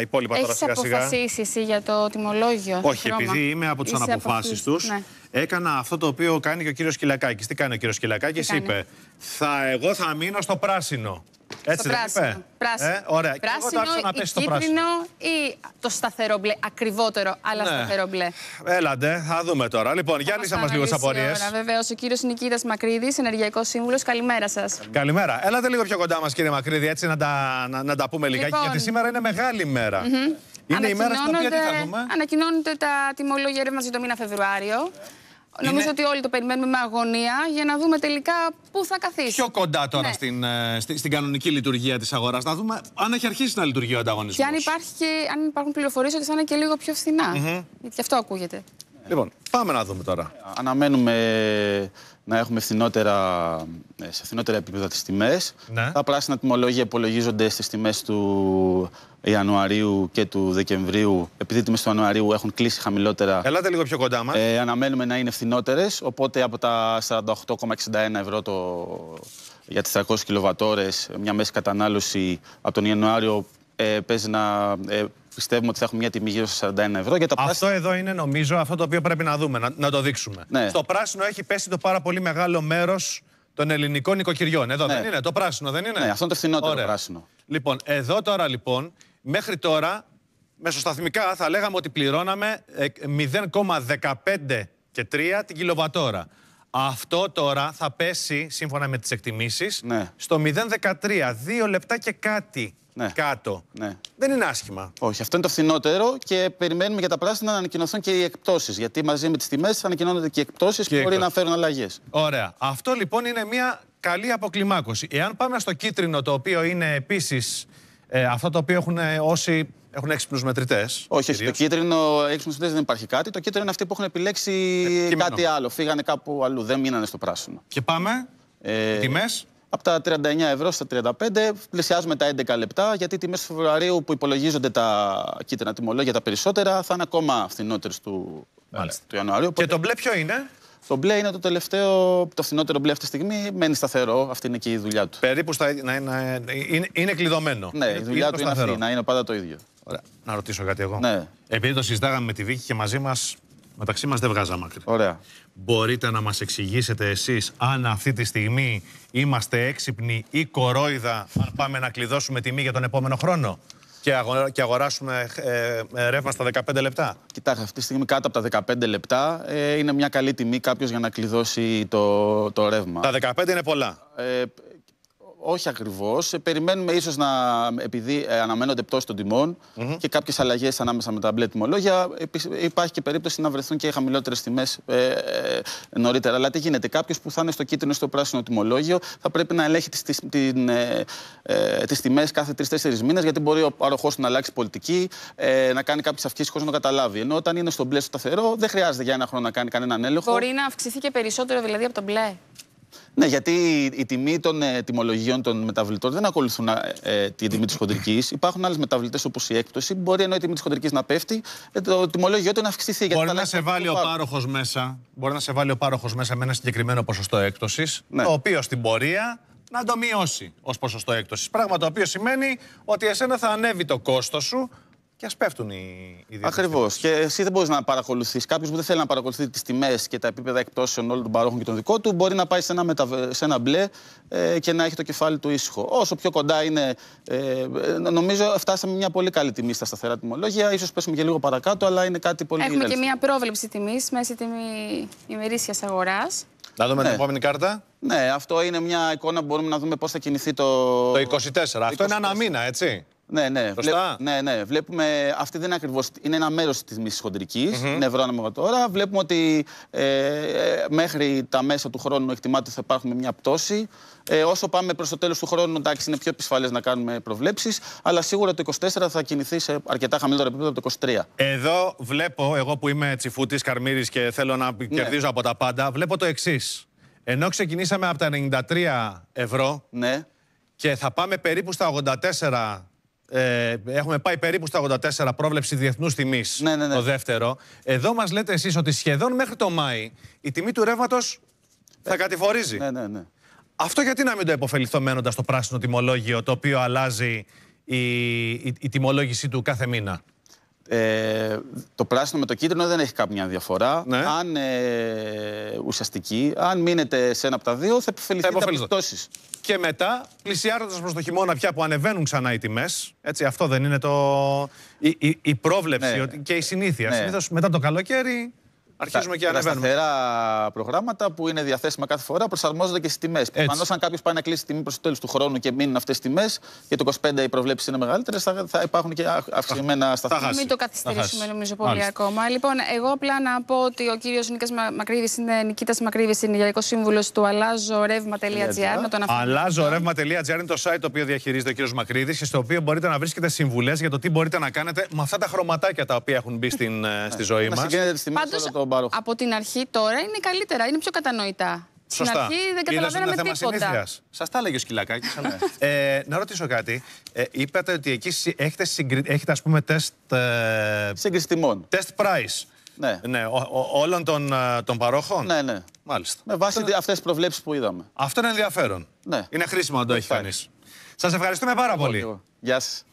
υπόλοιπα Έχεις αποφασίσει εσύ για το τιμολόγιο. Όχι, χρώμα. επειδή είμαι από τι αναποφάσει τους, ναι. έκανα αυτό το οποίο κάνει και ο κύριος Κυλακάκης. Τι κάνει ο κύριος Κυλακάκης, είπε, θα, εγώ θα μείνω στο πράσινο. Έτσι πράσινο. Πράσινο. Ε, ωραία. Πράσινο, και να πέσει το πράσινο. ή το σταθερό μπλε. Ακριβότερο, αλλά ναι. σταθερό μπλε. Έλατε, θα δούμε τώρα. Λοιπόν, για να μα λίγο τι απορίε. Βεβαίως, ο κύριος Νικήτας Μακρύδης, ενεργειακός σύμβουλος. Καλημέρα σας. Καλημέρα. Έλατε λίγο πιο κοντά μας, κύριε Μακρύδη, έτσι να τα, να, να τα πούμε λιγάκι, λοιπόν. γιατί σήμερα είναι μεγάλη μέρα. Mm -hmm. Είναι η μέρα στην οποία τι θα δούμε. Ανακοινώνονται τα τιμολόγια ρεύμα για το μήνα Φεβρουάριο. Νομίζω ότι όλοι το περιμένουμε με αγωνία για να δούμε τελικά πού θα καθίσει. Πιο κοντά τώρα ναι. στην, ε, στην, στην, κανονική λειτουργία της αγοράς. Να δούμε αν έχει αρχίσει να λειτουργεί ο ανταγωνισμός. Και αν, και, αν υπάρχουν πληροφορίες ότι θα είναι και λίγο πιο φθηνά. Mm Γιατί αυτό ακούγεται. Λοιπόν, πάμε να δούμε τώρα. Αναμένουμε να έχουμε φθηνότερα, σε φθηνότερα επίπεδα τις τιμές. Ναι. Τα πράσινα τιμολόγια υπολογίζονται στις τιμές του Ιανουαρίου και του Δεκεμβρίου. Επειδή οι του Ιανουαρίου έχουν κλείσει χαμηλότερα. Ελάτε λίγο πιο κοντά μας. Ε, αναμένουμε να είναι φθηνότερες. Οπότε από τα 48,61 ευρώ το, για τις 300 κιλοβατόρες, μια μέση κατανάλωση από τον Ιανουάριο ε, παίζει να ε, πιστεύουμε ότι θα έχουμε μια τιμή γύρω στα 41 ευρώ. Για τα αυτό εδώ είναι νομίζω αυτό το οποίο πρέπει να δούμε, να, το δείξουμε. Ναι. Στο πράσινο έχει πέσει το πάρα πολύ μεγάλο μέρος των ελληνικών νοικοκυριών. Εδώ ναι. δεν είναι, το πράσινο δεν είναι. Ναι, αυτό είναι το φθηνότερο πράσινο. Λοιπόν, εδώ τώρα λοιπόν, μέχρι τώρα μεσοσταθμικά θα λέγαμε ότι πληρώναμε 0,15 ε, και 3 την κιλοβατόρα. Αυτό τώρα θα πέσει, σύμφωνα με τις εκτιμήσεις, ναι. στο 0,13, δύο λεπτά και κάτι ναι. κάτω. Ναι. Δεν είναι άσχημα. Όχι, αυτό είναι το φθηνότερο και περιμένουμε για τα πράσινα να ανακοινωθούν και οι εκπτώσεις. Γιατί μαζί με τις τιμές ανακοινώνονται και οι εκπτώσεις που μπορεί να φέρουν αλλαγές. Ωραία. Αυτό λοιπόν είναι μια καλή αποκλιμάκωση. Εάν πάμε στο κίτρινο, το οποίο είναι επίσης ε, αυτό το οποίο έχουν ε, όσοι έχουν έξυπνους μετρητές. Όχι, κυρίως. το κίτρινο έξυπνους μετρητές δεν υπάρχει κάτι. Το κίτρινο είναι αυτοί που έχουν επιλέξει ε, κάτι άλλο. Φύγανε κάπου αλλού, δεν μείνανε στο πράσινο. Και πάμε. Ε, Τιμέ. Από τα 39 ευρώ στα 35 πλησιάζουμε τα 11 λεπτά γιατί τη τιμές του Φεβρουαρίου που υπολογίζονται τα κίτρινα τιμολόγια τα περισσότερα θα είναι ακόμα φθηνότερες του, του Ιανουαρίου. Και το μπλε ποιο είναι? Το μπλε είναι το τελευταίο, το φθηνότερο μπλε αυτή τη στιγμή. Μένει σταθερό. Αυτή είναι και η δουλειά του. Περίπου στα, να, είναι, είναι κλειδωμένο. Ναι, η δουλειά του είναι αυτή, να είναι πάντα το ίδιο. Ωραία. Να ρωτήσω κάτι εγώ. Ναι. Επειδή το συζητάγαμε με τη Βίκη και μαζί μας Μεταξύ μας δεν βγάζαμε άκρη. Ωραία. Μπορείτε να μας εξηγήσετε εσείς αν αυτή τη στιγμή είμαστε έξυπνοι ή κορόιδα, αν πάμε να κλειδώσουμε τιμή για τον επόμενο χρόνο και, και αγοράσουμε ε, ε ρεύμα στα 15 λεπτά. Κοιτάξτε, αυτή τη στιγμή κάτω από τα 15 λεπτά ε, είναι μια καλή τιμή κάποιος για να κλειδώσει το, το ρεύμα. Τα 15 είναι πολλά. Ε, όχι ακριβώς. Ε, περιμένουμε ίσως να. Επειδή ε, αναμένονται πτώσεις των τιμων και κάποιες αλλαγές ανάμεσα με τα μπλε τιμολόγια, υπάρχει και περίπτωση να βρεθούν και χαμηλότερες τιμές ε, ε, νωρίτερα. Αλλά τι γίνεται, κάποιος που θα είναι στο κίτρινο ή στο πράσινο τιμολόγιο θα πρέπει να ελέγχει τις ε, ε, τις τιμές κάθε τρει-τέσσερι μήνες, γιατί μπορεί ο παροχός να αλλάξει πολιτική, ε, να κάνει κάποιες αυξήσεις χωρίς να καταλάβει. Ενώ όταν είναι στο μπλε σταθερό, δεν χρειάζεται για ένα χρόνο να κάνει κανέναν έλεγχο. Μπορεί να αυξηθεί και περισσότερο δηλαδή από το μπλε. Ναι, γιατί η τιμή των ε, τιμολογιών των μεταβλητών δεν ακολουθούν ε, ε την τιμή της χοντρικής. Υπάρχουν άλλες μεταβλητές όπως η έκπτωση. Μπορεί ενώ η τιμή της χοντρικής να πέφτει, ε, το τιμολόγιο του να αυξηθεί. Μπορεί να σε βάλει ο πάροχος μέσα. Μπορεί να σε βάλει ο πάροχος μέσα με ένα συγκεκριμένο ποσοστό έκπτωσης, ναι. το οποίο στην πορεία να το μειώσει ως ποσοστό έκπτωσης. Πράγμα το οποίο σημαίνει ότι εσένα θα ανέβει το κόστος σου και ας πέφτουν οι, οι Ακριβώς. Και εσύ δεν μπορείς να παρακολουθείς. Κάποιος που δεν θέλει να παρακολουθεί τις τιμές και τα επίπεδα εκπτώσεων όλων των παρόχων και των δικό του, μπορεί να πάει σε ένα, σε ένα μπλε ε, και να έχει το κεφάλι του ήσυχο. Όσο πιο κοντά είναι, ε, νομίζω φτάσαμε μια πολύ καλή τιμή στα σταθερά τιμολόγια. σω πέσουμε και λίγο παρακάτω, αλλά είναι κάτι πολύ Έχουμε και μια πρόβλεψη τιμής, μέσα τιμή ημερήσιας αγοράς. Να δούμε ναι. την επόμενη κάρτα. Ναι, αυτό είναι μια εικόνα που μπορούμε να δούμε πώς θα κινηθεί το. Το 24. Το 24. Αυτό είναι ένα μήνα, έτσι. Ναι, ναι. ναι, ναι. Βλέπουμε, αυτή δεν είναι ακριβώς. Είναι ένα μέρος της μισή χοντρικής. Mm-hmm. Είναι τώρα. Βλέπουμε ότι ε, ε, μέχρι τα μέσα του χρόνου εκτιμάται ότι θα υπάρχουν μια πτώση. Ε, όσο πάμε προς το τέλος του χρόνου, εντάξει, είναι πιο επισφαλές να κάνουμε προβλέψεις. Αλλά σίγουρα το 24 θα κινηθεί σε αρκετά χαμηλότερο επίπεδο από το 23. Εδώ βλέπω, εγώ που είμαι τσιφούτης Καρμύρης και θέλω να ναι. κερδίζω από τα πάντα, βλέπω το εξής. Ενώ ξεκινήσαμε από τα 93 ευρώ. Ναι. Και θα πάμε περίπου στα 84 ε, έχουμε πάει περίπου στα 84 πρόβλεψη διεθνούς τιμής. Ναι, ναι, ναι, Το δεύτερο. Εδώ μας λέτε εσείς ότι σχεδόν μέχρι το Μάη η τιμή του ρεύματος θα ε, κατηφορίζει. Ναι, ναι, ναι. Αυτό γιατί να μην το υποφεληθώ μένοντα το πράσινο τιμολόγιο το οποίο αλλάζει η, η, η τιμολόγησή του κάθε μήνα. Ε, το πράσινο με το κίτρινο δεν έχει καμιά διαφορά. Ναι. Αν ε, ουσιαστική, αν μείνετε σε ένα από τα δύο, θα επιφεληθείτε από Και μετά, πλησιάζοντα προς το χειμώνα πια που ανεβαίνουν ξανά οι τιμές. Έτσι, αυτό δεν είναι το. η, η, πρόβλεψη ναι. ότι, και η συνήθεια. Ναι. Συνήθως μετά το καλοκαίρι αρχίζουμε και ανεβαίνουμε. Σταθερά προγράμματα που είναι διαθέσιμα κάθε φορά προσαρμόζονται και στις τιμές. Προφανώς, αν κάποιος πάει να κλείσει τιμή προς το τέλος του χρόνου και μείνουν αυτές τις τιμές, γιατί το 25 οι προβλέψεις είναι μεγαλύτερες, θα, θα υπάρχουν και αυξημένα σταθερά. Μην το καθυστερήσουμε νομίζω πολύ Μάλιστα. ακόμα. Λοιπόν, εγώ απλά να πω ότι ο κύριος Μακρύβης είναι Νικήτας Μακρύβης, είναι γενικό σύμβουλος του αλλάζω ρεύμα.gr. ρεύμα.gr είναι το site το οποίο διαχειρίζεται ο κύριος Μακρύδη και στο οποίο μπορείτε να βρίσκετε συμβουλές για το τι μπορείτε να κάνετε με αυτά τα χρωματάκια τα οποία έχουν μπει στην, ε, στη ζωή μα. Πάντω, από την αρχή τώρα είναι καλύτερα, είναι πιο κατανοητά. Στην αρχή δεν καταλαβαίναμε τίποτα. Σα τα έλεγε ο Σκυλακάκη. ε, να ρωτήσω κάτι. Ε, είπατε ότι εκεί έχετε, συγκρι... έχετε ας πούμε τεστ... Ε... Συγκριστημών. Τεστ price. Ναι. ναι ο, ο, όλων των, ε, των παρόχων. Ναι, ναι. Μάλιστα. Με βάση Αυτό... αυτές τις που είδαμε. Αυτό είναι ενδιαφέρον. Ναι. Είναι χρήσιμο να το έχει κανείς. Σας ευχαριστούμε πάρα πολύ. Γεια σας.